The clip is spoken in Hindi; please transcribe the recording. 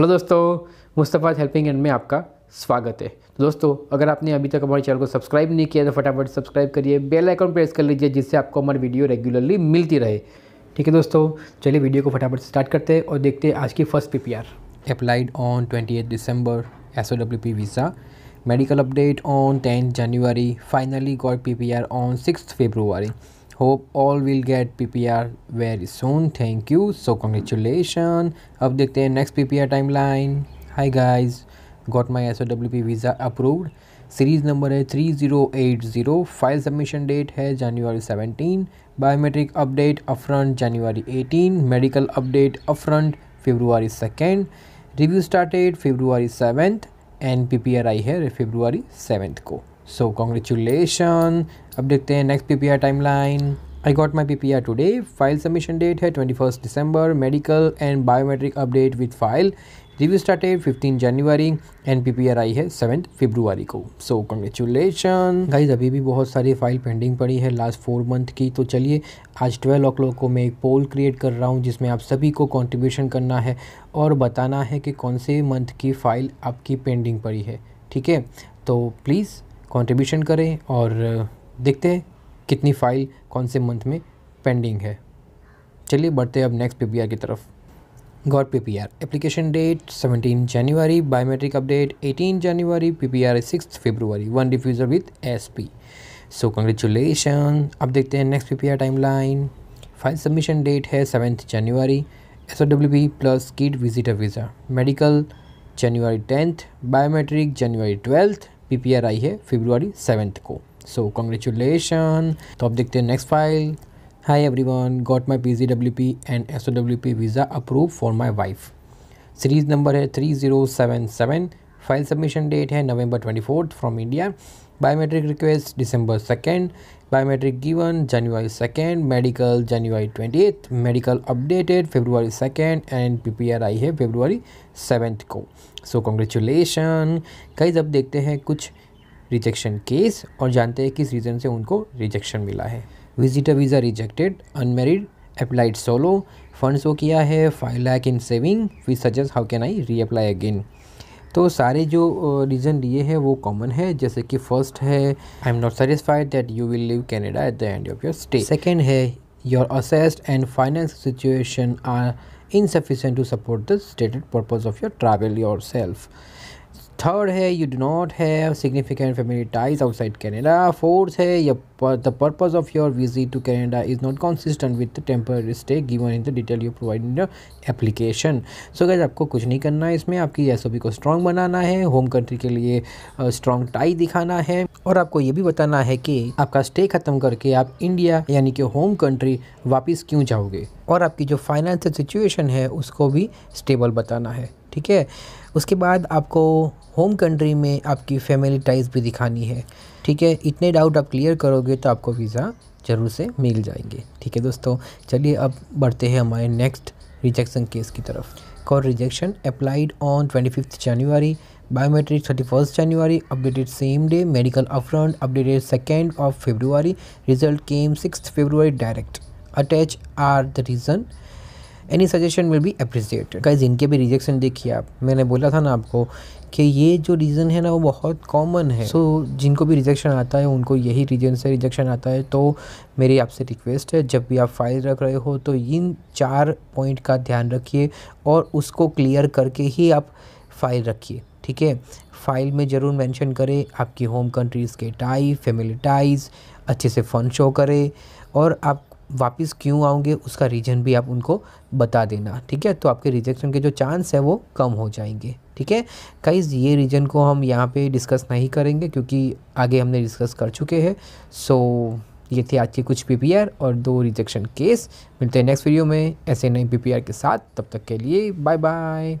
हेलो दोस्तों मुस्तफ़ा हेल्पिंग एंड में आपका स्वागत है तो दोस्तों अगर आपने अभी तक हमारे चैनल को सब्सक्राइब नहीं किया तो फटाफट सब्सक्राइब करिए बेल आइकन प्रेस कर लीजिए जिससे आपको हमारी वीडियो रेगुलरली मिलती रहे ठीक है दोस्तों चलिए वीडियो को फटाफट स्टार्ट करते हैं और देखते हैं आज की first P applied on twenty December S O W P visa medical update on tenth January finally got P on six February hope all will get P P R very soon thank you so congratulation अब देखते हैं next P P R timeline hi guys got my S O W P visa approved series number है three zero eight zero file submission date है जनवरी seventeen biometric update upfront January eighteen medical update upfront February second review started February seventh and P P R I है फेब्रुआरी सेवेंथ को सो कॉन्ग्रेचुलेशन अब देखते हैं next P timeline I got my P P R today file submission date है twenty first December medical and biometric update with file review started fifteen January and P P R I है सेवन्थ फेब्रुआरी को सो कॉन्ग्रेचुलेशन गाइज अभी भी बहुत सारी फाइल पेंडिंग पड़ी है लास्ट फोर मंथ की तो चलिए आज ट्वेल्व ओ क्लॉक को मैं एक पोल क्रिएट कर रहा हूँ जिसमें आप सभी को कॉन्ट्रीब्यूशन करना है और बताना है कि कौन से मंथ की फ़ाइल आपकी पेंडिंग पड़ी है ठीक है तो प्लीज़ कंट्रीब्यूशन करें और देखते हैं कितनी फ़ाइल कौन से मंथ में पेंडिंग है चलिए बढ़ते हैं अब नेक्स्ट पीपीआर की तरफ got PPR application date 17 January biometric update 18 January PPR P six February one diffuser S SP so congratulation अब देखते हैं next PPR timeline file submission date है seventh January S plus kid visitor visa medical January tenth biometric January twelfth R I है फेब्रुआरी सेवेंथ को सो कॉन्ग्रेचुलेशन तो आप देखते हैं next file hi everyone got my P G W P and S O W P visa approve for my wife series number है three zero seven seven file submission date है November twenty fourth from India biometric request December second biometric given January second medical January twenty medical updated February second and R I है फेब्रुवरी सेवेंथ को सो कॉन्ग्रेचुलेशन कई जब देखते हैं कुछ रिजेक्शन केस और जानते हैं किस रीज़न से उनको रिजेक्शन मिला है visitor visa rejected unmarried applied solo funds वो किया है five lakh in saving we suggest how can I reapply again तो सारे जो रीज़न दिए हैं वो कॉमन है जैसे कि फर्स्ट है I am not satisfied that you will leave Canada at the end of your stay second है your assessed and finance situation are insufficient to support the stated purpose of your travel yourself third है you do not have significant family ties outside Canada fourth है the purpose of your visit to Canada is not consistent with the temporary stay given in the detail you provide in application so guys आपको कुछ नहीं करना है इसमें आपकी एस को स्ट्रॉन्ग बनाना है होम कंट्री के लिए स्ट्रॉन्ग टाई दिखाना है और आपको ये भी बताना है कि आपका स्टे ख़त्म करके आप इंडिया यानी कि होम कंट्री वापस क्यों जाओगे और आपकी जो फाइनेंशियल सिचुएशन है उसको भी स्टेबल बताना है ठीक है उसके बाद आपको होम कंट्री में आपकी फैमिली टाइज भी दिखानी है ठीक है इतने डाउट आप क्लियर करोगे तो आपको वीज़ा ज़रूर से मिल जाएंगे ठीक है दोस्तों चलिए अब बढ़ते हैं हमारे नेक्स्ट रिजेक्शन केस की तरफ कॉर rejection applied on twenty fifth January biometric thirty first January updated same day medical upfront updated second of February result came six February direct attach are the reason any suggestion will be appreciated guys इनके भी रिजेक्शन देखिए आप मैंने बोला था ना आपको कि ये जो रीज़न है ना वो बहुत कॉमन है सो so, जिनको भी रिजेक्शन आता है उनको यही रीजन से रिजेक्शन आता है तो मेरी आपसे रिक्वेस्ट है जब भी आप फाइल रख रहे हो तो इन चार पॉइंट का ध्यान रखिए और उसको क्लियर करके ही आप फाइल रखिए ठीक है फाइल में ज़रूर मेंशन करें आपकी होम कंट्रीज़ के टाइप फैमिली टाइज अच्छे से फन शो करें और आप वापस क्यों आओगे उसका रीज़न भी आप उनको बता देना ठीक है तो आपके रिजेक्शन के जो चांस है वो कम हो जाएंगे ठीक है कई ये रीजन को हम यहाँ पे डिस्कस नहीं करेंगे क्योंकि आगे हमने डिस्कस कर चुके हैं सो so, ये थे आज के कुछ पी और दो रिजेक्शन केस मिलते हैं नेक्स्ट वीडियो में ऐसे नए पी के साथ तब तक के लिए बाय बाय